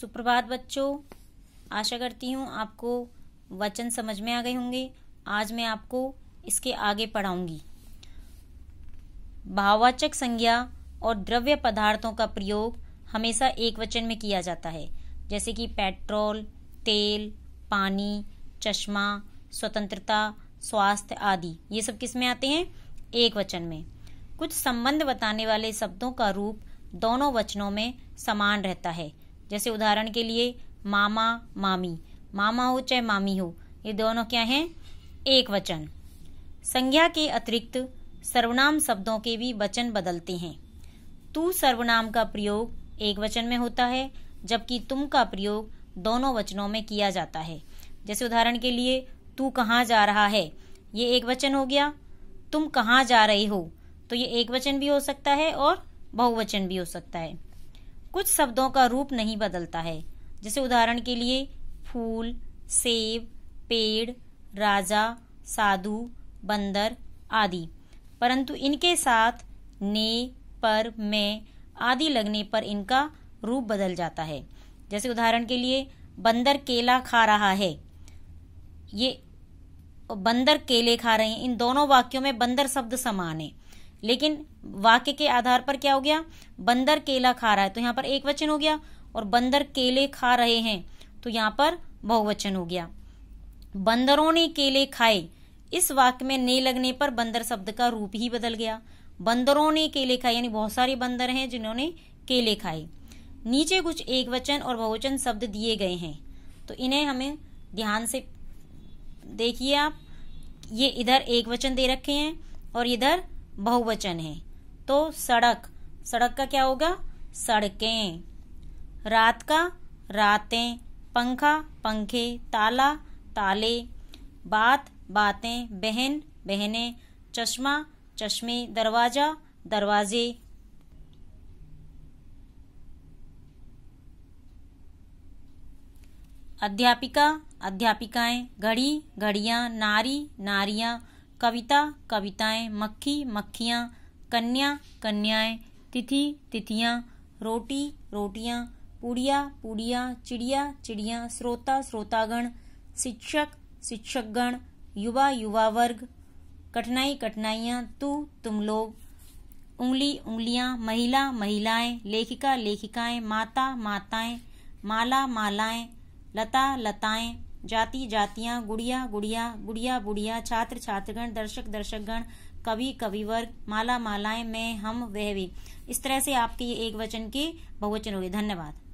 सुप्रभात बच्चों आशा करती हूँ आपको वचन समझ में आ गए होंगे आज मैं आपको इसके आगे पढ़ाऊंगी भाववाचक संज्ञा और द्रव्य पदार्थों का प्रयोग हमेशा एक वचन में किया जाता है जैसे कि पेट्रोल तेल पानी चश्मा स्वतंत्रता स्वास्थ्य आदि ये सब किस में आते हैं एक वचन में कुछ संबंध बताने वाले शब्दों का रूप दोनों वचनों में समान रहता है जैसे उदाहरण के लिए मामा मामी मामा हो चाहे मामी हो ये दोनों क्या हैं एक वचन संज्ञा के अतिरिक्त सर्वनाम शब्दों के भी वचन बदलते हैं तू सर्वनाम का प्रयोग एक वचन में होता है जबकि तुम का प्रयोग दोनों वचनों में किया जाता है जैसे उदाहरण के लिए तू कहाँ जा रहा है ये एक वचन हो गया तुम कहाँ जा रहे हो तो ये एक वचन भी हो सकता है और बहुवचन भी हो सकता है कुछ शब्दों का रूप नहीं बदलता है जैसे उदाहरण के लिए फूल सेब पेड़ राजा साधु बंदर आदि परंतु इनके साथ ने पर में आदि लगने पर इनका रूप बदल जाता है जैसे उदाहरण के लिए बंदर केला खा रहा है ये बंदर केले खा रहे हैं इन दोनों वाक्यों में बंदर शब्द समान है लेकिन वाक्य के आधार पर क्या हो गया बंदर केला खा रहा है तो यहाँ पर एक वचन हो गया और बंदर केले खा रहे हैं तो यहाँ पर बहुवचन हो गया बंदरों ने केले खाए इस वाक्य में ने लगने पर बंदर शब्द का रूप ही बदल गया बंदरों ने केले खाए यानी बहुत सारे बंदर हैं जिन्होंने केले खाए नीचे कुछ एक वचन और बहुवचन शब्द दिए गए हैं तो इन्हें हमें ध्यान से देखिए आप ये इधर एक वचन दे रखे हैं और इधर बहुवचन है तो सड़क सड़क का क्या होगा सड़कें रात का रातें पंखा पंखे ताला ताले बात बातें बहन बहने चश्मा चश्मे दरवाजा दरवाजे अध्यापिका अध्यापिकाएं घड़ी घड़ियां नारी नारियां कविता कविताएं मक्खी मक्खियाँ कन्या कन्याएं तिथि तिथियाँ रोटी रोटियाँ पुड़िया पुड़िया चिड़िया चिड़िया श्रोता श्रोतागण शिक्षक शिक्षकगण युवा युवा वर्ग कठिनाई कठिनाइयाँ तू तुम लोग उंगली उंगलियां महिला महिलाएं लेखिका लेखिकाएं माता माताएं माला मालाएं लता लताएं जाति जातियां गुड़िया गुड़िया बुढ़िया बुढ़िया छात्र छात्रगण दर्शक दर्शकगण कवि कविवर्ग माला मालाएं मैं हम वह भी इस तरह से आपके ये एक वचन के बहुवचन हो गए धन्यवाद